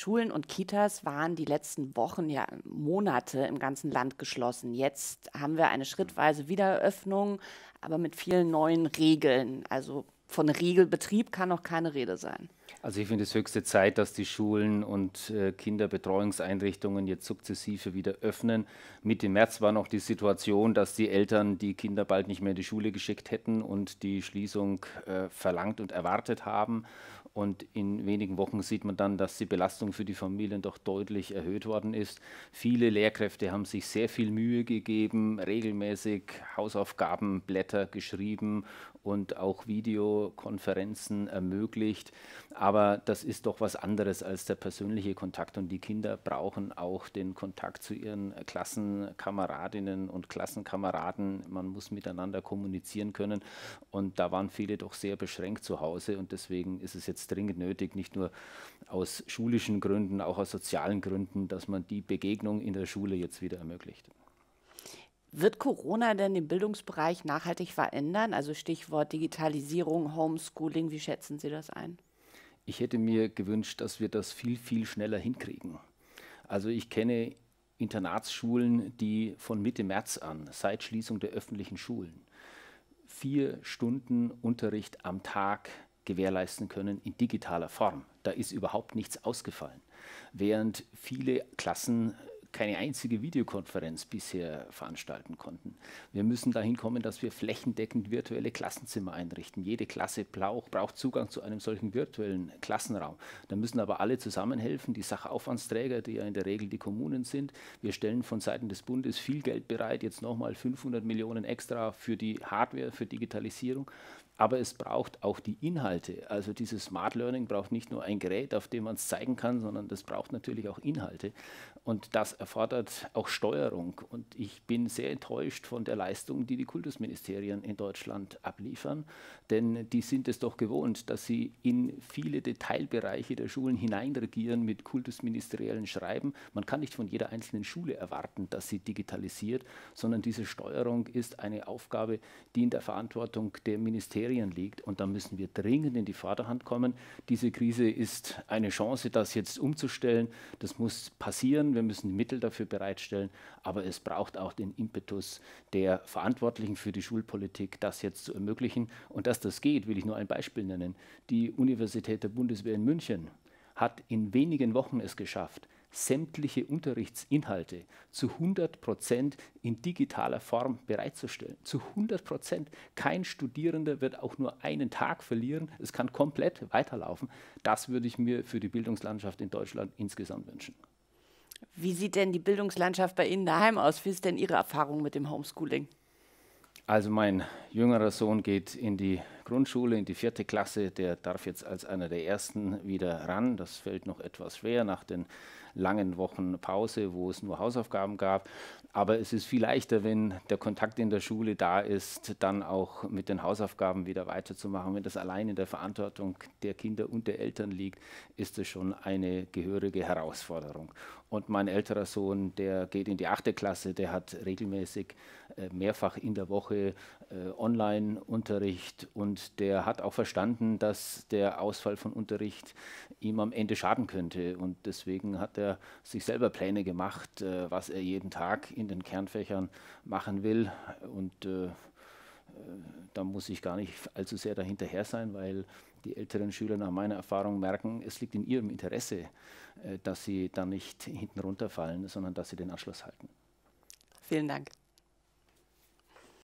Schulen und Kitas waren die letzten Wochen, ja Monate im ganzen Land geschlossen. Jetzt haben wir eine schrittweise Wiedereröffnung, aber mit vielen neuen Regeln. Also von Regelbetrieb kann noch keine Rede sein. Also ich finde es höchste Zeit, dass die Schulen und äh, Kinderbetreuungseinrichtungen jetzt sukzessive wieder öffnen. Mitte März war noch die Situation, dass die Eltern die Kinder bald nicht mehr in die Schule geschickt hätten und die Schließung äh, verlangt und erwartet haben. Und in wenigen Wochen sieht man dann, dass die Belastung für die Familien doch deutlich erhöht worden ist. Viele Lehrkräfte haben sich sehr viel Mühe gegeben, regelmäßig Hausaufgabenblätter geschrieben und auch Videokonferenzen ermöglicht. Aber das ist doch was anderes als der persönliche Kontakt. Und die Kinder brauchen auch den Kontakt zu ihren Klassenkameradinnen und Klassenkameraden. Man muss miteinander kommunizieren können. Und da waren viele doch sehr beschränkt zu Hause. Und deswegen ist es jetzt jetzt dringend nötig, nicht nur aus schulischen Gründen, auch aus sozialen Gründen, dass man die Begegnung in der Schule jetzt wieder ermöglicht. Wird Corona denn den Bildungsbereich nachhaltig verändern? Also Stichwort Digitalisierung, Homeschooling, wie schätzen Sie das ein? Ich hätte mir gewünscht, dass wir das viel, viel schneller hinkriegen. Also ich kenne Internatsschulen, die von Mitte März an, seit Schließung der öffentlichen Schulen, vier Stunden Unterricht am Tag gewährleisten können in digitaler Form. Da ist überhaupt nichts ausgefallen. Während viele Klassen keine einzige Videokonferenz bisher veranstalten konnten. Wir müssen dahin kommen, dass wir flächendeckend virtuelle Klassenzimmer einrichten. Jede Klasse braucht, braucht Zugang zu einem solchen virtuellen Klassenraum. Da müssen aber alle zusammenhelfen, die Sachaufwandsträger, die ja in der Regel die Kommunen sind. Wir stellen von Seiten des Bundes viel Geld bereit, jetzt nochmal 500 Millionen extra für die Hardware, für Digitalisierung aber es braucht auch die Inhalte. Also dieses Smart Learning braucht nicht nur ein Gerät, auf dem man es zeigen kann, sondern das braucht natürlich auch Inhalte. Und das erfordert auch Steuerung. Und ich bin sehr enttäuscht von der Leistung, die die Kultusministerien in Deutschland abliefern, denn die sind es doch gewohnt, dass sie in viele Detailbereiche der Schulen hineinregieren mit kultusministeriellen Schreiben. Man kann nicht von jeder einzelnen Schule erwarten, dass sie digitalisiert, sondern diese Steuerung ist eine Aufgabe, die in der Verantwortung der Ministerien Ministerien liegt. Und da müssen wir dringend in die Vorderhand kommen. Diese Krise ist eine Chance, das jetzt umzustellen. Das muss passieren. Wir müssen Mittel dafür bereitstellen. Aber es braucht auch den Impetus der Verantwortlichen für die Schulpolitik, das jetzt zu ermöglichen. Und dass das geht, will ich nur ein Beispiel nennen. Die Universität der Bundeswehr in München hat in wenigen Wochen es geschafft, sämtliche Unterrichtsinhalte zu 100 Prozent in digitaler Form bereitzustellen. Zu 100 Prozent. Kein Studierender wird auch nur einen Tag verlieren. Es kann komplett weiterlaufen. Das würde ich mir für die Bildungslandschaft in Deutschland insgesamt wünschen. Wie sieht denn die Bildungslandschaft bei Ihnen daheim aus? Wie ist denn Ihre Erfahrung mit dem Homeschooling? Also mein jüngerer Sohn geht in die Grundschule in die vierte Klasse, der darf jetzt als einer der ersten wieder ran. Das fällt noch etwas schwer nach den langen Wochen Pause, wo es nur Hausaufgaben gab. Aber es ist viel leichter, wenn der Kontakt in der Schule da ist, dann auch mit den Hausaufgaben wieder weiterzumachen. Wenn das allein in der Verantwortung der Kinder und der Eltern liegt, ist das schon eine gehörige Herausforderung. Und mein älterer Sohn, der geht in die achte Klasse, der hat regelmäßig äh, mehrfach in der Woche äh, Online-Unterricht und und der hat auch verstanden, dass der Ausfall von Unterricht ihm am Ende schaden könnte. Und deswegen hat er sich selber Pläne gemacht, äh, was er jeden Tag in den Kernfächern machen will. Und äh, äh da muss ich gar nicht allzu sehr dahinterher sein, weil die älteren Schüler nach meiner Erfahrung merken, es liegt in ihrem Interesse, äh, dass sie da nicht hinten runterfallen, sondern dass sie den Anschluss halten. Vielen Dank.